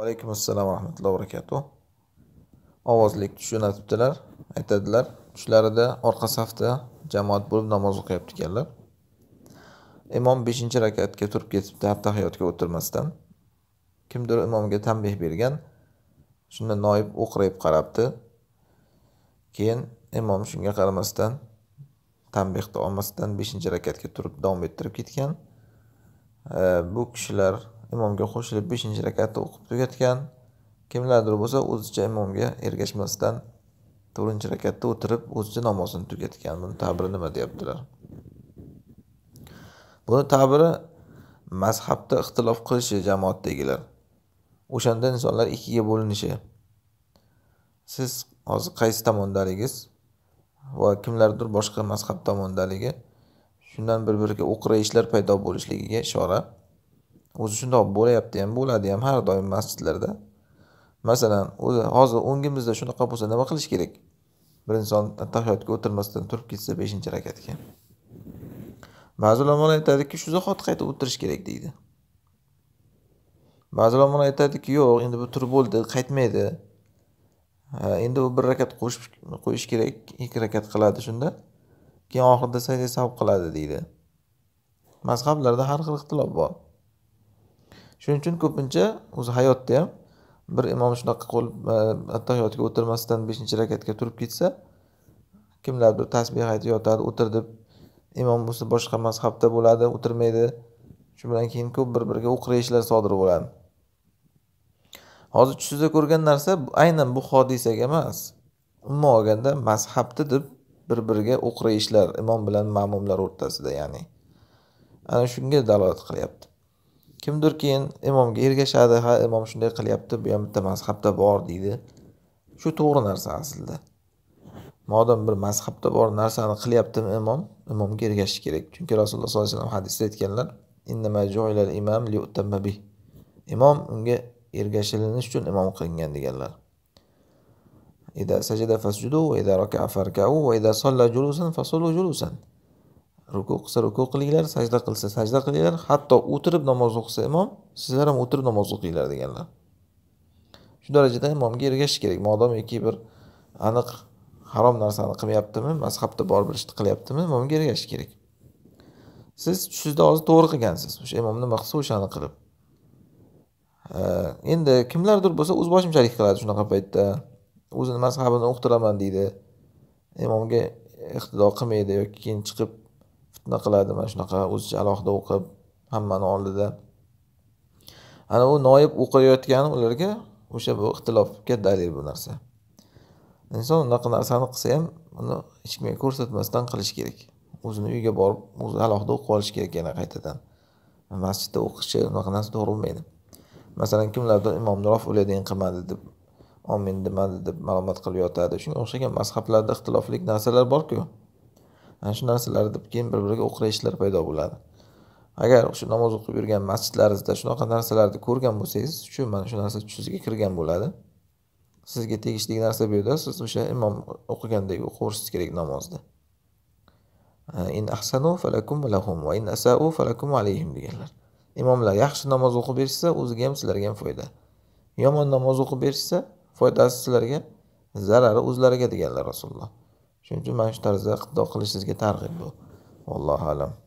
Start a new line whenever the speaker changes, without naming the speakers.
alaykum assalom va rahmatullohi va barakatuh ovozlik tush jo'natibdilar aytadilar tushlarida orqa safda jamoat bo'lib namoz o'qiyapti ekanlar imom beshinchi rakatga turib ketibdi abtahiyotga o'tirmasdan kimdir imomga tanbeh bergan shunda noib o'qrayib qarabdi keyin imom shunga qaramasdan tanbehni olmasdan beshinchi rakatga turib davom ettirib ketgan bu kishilar imomga qo'shilib beshinchi rakatni o'qib tugatgan kimlardir bo'lsa o'zicha imomga ergashmasdan to'rtinchi rakatda o'tirib o'zicha namozini tugatgan buni ta'biri nima deyaptilar buni ta'biri mazhabda ixtilof qilishi jamoatdagilar o'shanda insonlar ikkiga bo'linishi siz hozir qaysi tomondaligiz va kimlardir boshqa mazhab tomondaligi shundan bir biriga o'qrayishlar paydo bo'lishligiga ishora o'zi shundoq bo'layapti ham bo'ladi ham har doim masjidlarda masalan o'zi hozir o'ngimizda shunaqa bo'lsa nima qilish kerak bir inson tahiyotga o'tirmasdan turib ketsa beshinchi rakatga ba'zi ulamolar aytadiki shu zahoti qayta o'tirish kerak deydi ba'zi ulamolar aytadiki yo'q endi bu tur bo'ldi qaytmaydi endi u bir rakat qo'shib qo'yish kerak ikki rakat qiladi shunda keyin oxirida sajda savb qiladi deydi mazhablarda har xil ixtilof bor shuning uchun ko'pincha o'zi hayotda ham bir imom shunaqa qo'l e, attahiyotga o'tirmasdan beshinchi rakatga turib ketsa kimlardir tasbeh aytib yotadi o'tir deb imom bo'lsa boshqa mazhabda bo'ladi o'tirmaydi shu bilan keyin ko'p bir biriga o'qrayishlar sodir bo'ladi hozir tushingizda ko'rgan narsa aynan bu hodisaga emas umuman olganda mazhabni deb bir biriga o'qrayishlar imom bilan ma'mumlar o'rtasida ya'ni ana shunga dalolat qilyapti kimdir keyin imomga ergashadi ha imom shunday qilyapti bu ham bitta mazhabda bor deydi shu to'g'ri narsa aslida modam bir mazhabda bor narsani qilyaptimi imom imomga ergashish kerak chunki rasululloh sollallohu alayhi vasallam hadisda aytganlar imom unga ergashilinish uchun imom qilingan deganlar sajada fasjudu va ida farka'u va ida salla julusan julusan ruku qilsa ruku qilinglar sajda qilsa sajda qilinglar hatto o'tirib namoz o'qisa imom sizlar ham o'tirib namoz o'qinglar deganlar shu darajada imomga ergashish kerak modomiki bir aniq harom narsani qilmayaptimi mazhabda bor bir ishni qilyaptimi imomga ergashish kerak siz tushingizda hozir to'g'ri qilgansiz o'sha imom nima qilsa o'shani qilib endi kimlardir bo'lsa o'zboshimchalik qiladi shunaqa paytda o'zini mazhabini o'qtiraman deydi imomga iqtido qilmaydi yoki keyin chiqib nima qiladi mana shunaqa o'zicha alohida o'qib hammani oldida ana u noib o'qiyotgani ularga o'sha bu ixtilofga dalil bu narsa inson unaqa narsani qilsa ham uni hech kimga ko'rsatmasdan qilish kerak o'zini uyiga borib o'zi alohida o'qib olish kerak yana qaytadan masjidda o'qishi unaqa narsa to'g'ri bo'lmaydi masalan kimlardir imom nurof o'ladigan qilmadi deb omin demadi deb ma'lumot qilib yotadi shunga o'xshagan mazhablarda ixtiloflik narsalar borku ana shu deb keyin bir biriga o'qrayishlar paydo bo'ladi agar shu namoz o'qib yurgan masjidlaringizda shunaqa narsalarni ko'rgan bo'lsangiz shu mana shu narsa tushingizga kirgan bo'ladi sizga tegishli narsa bu yerda siz o'sha imom o'qigandek o'qiverishingiz kerak namozni in ahsanu falakum lahum va in asau falakum alayhim deganlar imomlar yaxshi namoz o'qib berishsa o'ziga ham sizlarga ham foyda yomon namoz o'qib berishsa foydasi sizlarga zarari o'zlariga deganlar rasululloh uchun mana shu tarzda iqtido qilishingizga targ'ib bu allohu alam